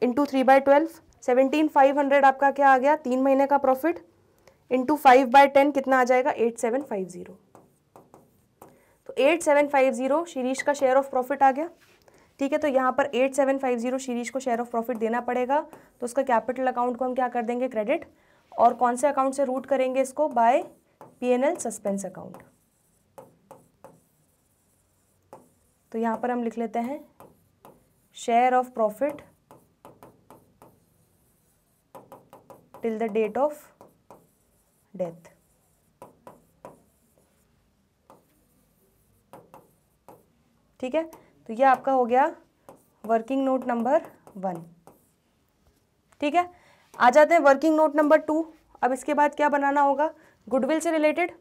into three by twelve seventeen five hundred आपका क्या आ गया तीन महीने का profit into five by ten कितना आ जाएगा एट सेवन फाइव ज़ीरो तो eight seven five zero Shirish का शेयर ऑफ प्रॉफिट आ गया ठीक है तो यहाँ पर eight seven five zero Shirish को शेयर ऑफ प्रॉफिट देना पड़ेगा तो उसका कैपिटल अकाउंट को हम क्या कर देंगे क्रेडिट और कौन से अकाउंट से रूट करेंगे इसको by P N L suspense account तो यहाँ पर हम लिख लेते हैं share of profit till the date of death ठीक है तो ये आपका हो गया वर्किंग नोट नंबर वन ठीक है आ जाते हैं वर्किंग नोट नंबर टू अब इसके बाद क्या बनाना होगा गुडविल से रिलेटेड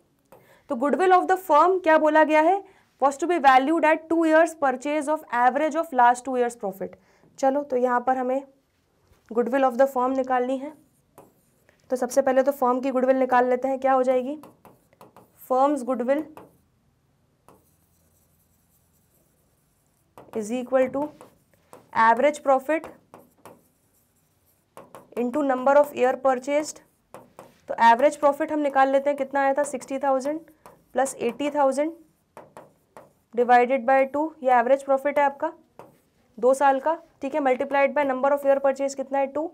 तो गुडविल ऑफ द फर्म क्या बोला गया है was to be valued at two years purchase of average of last two years profit चलो तो यहाँ पर हमें गुडविल ऑफ द फॉर्म निकालनी है तो सबसे पहले तो फॉर्म की गुडविल निकाल लेते हैं क्या हो जाएगी firm's goodwill is equal to average profit into number of year purchased तो एवरेज प्रॉफिट हम निकाल लेते हैं कितना आया था sixty thousand plus eighty thousand divided by two ये एवरेज प्रॉफिट है आपका दो साल का ठीक है multiplied by number of year purchase कितना है टू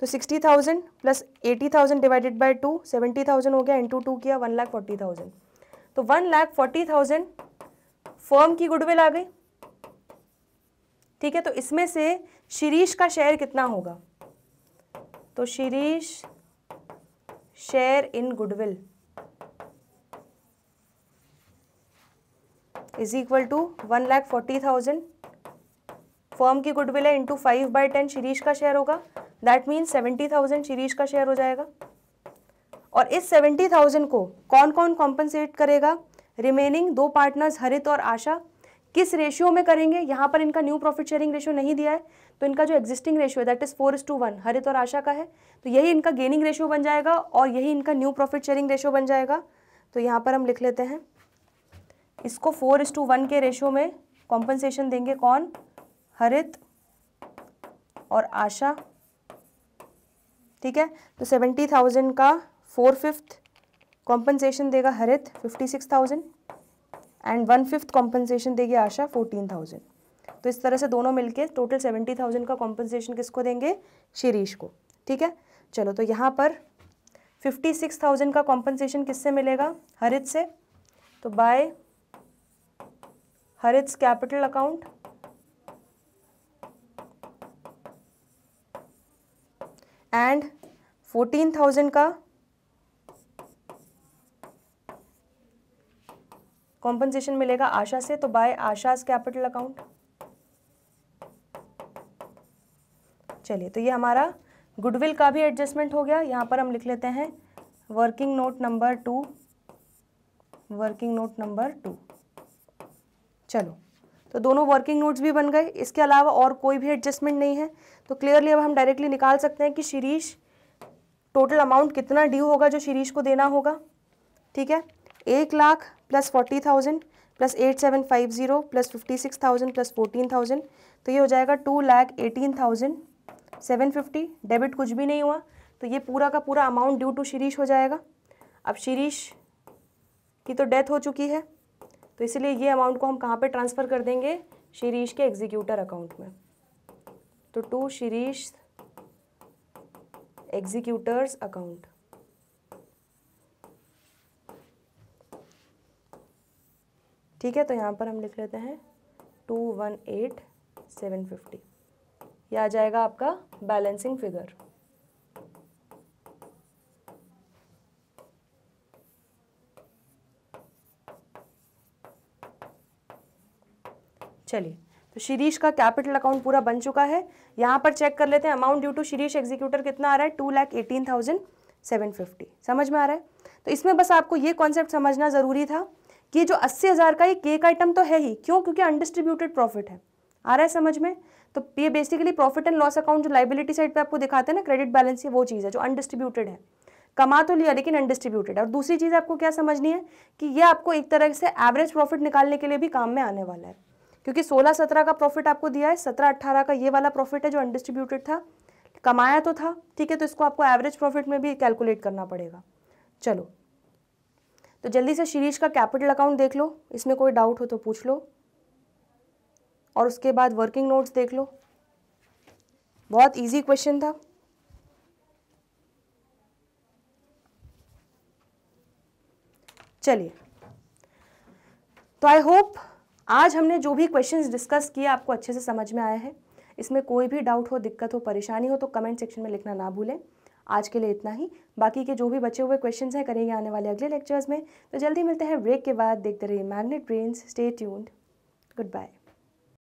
तो sixty thousand plus eighty thousand divided by two seventy thousand हो गया इंटू टू किया वन लाख फोर्टी थाउजेंड तो one lakh forty thousand firm की गुडविल आ गई ठीक है तो इसमें से शिरीष का शेयर कितना होगा तो Shirish share in goodwill is equal to one lakh forty thousand firm की गुडविल है into five by ten Shirish का शेयर होगा that mean seventy thousand Shirish का शेयर हो जाएगा और इस सेवेंटी थाउजेंड को कौन कौन कॉम्पनसेट करेगा रिमेनिंग दो पार्टनर्स हरित और आशा किस रेशियो में करेंगे यहाँ पर इनका न्यू प्रॉफिट शेयरिंग रेशियो नहीं दिया है तो इनका जो एग्जिस्टिंग रेशियो है that is four is to one Harit और आशा का है तो यही इनका गेनिंग रेशियो बन जाएगा और यही इनका न्यू प्रॉफिट शेयरिंग रेशियो बन जाएगा तो यहाँ पर हम लिख लेते हैं इसको फोर इस टू वन के रेशो में कॉम्पनसेशन देंगे कौन हरित और आशा ठीक है तो सेवेंटी थाउजेंड का फोर फिफ्थ कॉम्पनसेशन देगा Harit fifty six thousand and one fifth compensation देगी आशा फोर्टीन थाउजेंड तो इस तरह से दोनों मिलके टोटल सेवेंटी थाउजेंड का कॉम्पनसेशन किसको देंगे शिरीष को ठीक है चलो तो यहाँ पर फिफ्टी सिक्स थाउजेंड का कॉम्पनसेशन किससे मिलेगा हरित से तो by Harit's capital account and fourteen thousand का कॉम्पनसेशन मिलेगा आशा से तो बाय आशाज कैपिटल अकाउंट चलिए तो ये हमारा गुडविल का भी एडजस्टमेंट हो गया यहाँ पर हम लिख लेते हैं working note number two working note number two चलो तो दोनों वर्किंग नोट्स भी बन गए इसके अलावा और कोई भी एडजस्टमेंट नहीं है तो क्लियरली अब हम डायरेक्टली निकाल सकते हैं कि शीरीष टोटल अमाउंट कितना ड्यू होगा जो शीरीष को देना होगा ठीक है एक lakh plus forty thousand plus eight seven five zero plus fifty six thousand plus fourteen thousand तो ये हो जाएगा two lakh eighteen thousand seven fifty debit कुछ भी नहीं हुआ तो ये पूरा का पूरा अमाउंट ड्यू टू शीरीष हो जाएगा अब शीरीष की तो डेथ हो चुकी है तो इसलिए ये अमाउंट को हम कहाँ पे ट्रांसफ़र कर देंगे शीरीश के एग्जीक्यूटर अकाउंट में तो टू शीरीश एग्जीक्यूटर्स अकाउंट ठीक है तो यहाँ पर हम लिख लेते हैं two one eight seven fifty यह आ जाएगा आपका बैलेंसिंग फिगर चलिए तो शिरीष का कैपिटल अकाउंट पूरा बन चुका है यहाँ पर चेक कर लेते हैं amount due to Shirish executor कितना आ रहा है two lakh eighteen thousand seven fifty समझ में आ रहा है तो इसमें बस आपको ये कॉन्सेप्ट समझना ज़रूरी था कि जो अस्सी हज़ार का ये केक आइटम तो है ही क्यों क्योंकि अनडिस्ट्रीब्यूटेड प्रॉफिट है आ रहा है समझ में तो ये basically profit and loss account जो लाइबिलिटी साइड पर आपको दिखाते हैं ना क्रेडिट बैलेंस ये वो चीज़ है जो अनडिस्ट्रीब्यूटेड है कमा तो लिया लेकिन अनडिस्ट्रीब्यूटेड और दूसरी चीज़ आपको क्या समझनी है कि ये आपको एक तरह से एवरेज प्रॉफिट निकालने के लिए भी काम में आने वाला है क्योंकि 16-17 का प्रॉफिट आपको दिया है 17-18 का ये वाला प्रॉफिट है जो अनडिस्ट्रीब्यूटेड था कमाया तो था ठीक है तो इसको आपको एवरेज प्रॉफिट में भी कैलकुलेट करना पड़ेगा चलो तो जल्दी से शीरीष का कैपिटल अकाउंट देख लो इसमें कोई डाउट हो तो पूछ लो और उसके बाद वर्किंग नोट्स देख लो बहुत इजी क्वेश्चन था चलिए तो आई होप आज हमने जो भी क्वेश्चन डिस्कस किए आपको अच्छे से समझ में आया है इसमें कोई भी डाउट हो दिक्कत हो परेशानी हो तो कमेंट सेक्शन में लिखना ना भूलें आज के लिए इतना ही बाकी के जो भी बचे हुए क्वेश्चंस हैं करेंगे आने वाले अगले लेक्चर्स में तो जल्दी मिलते हैं ब्रेक के बाद देखते रहिए magnet brains stay tuned good bye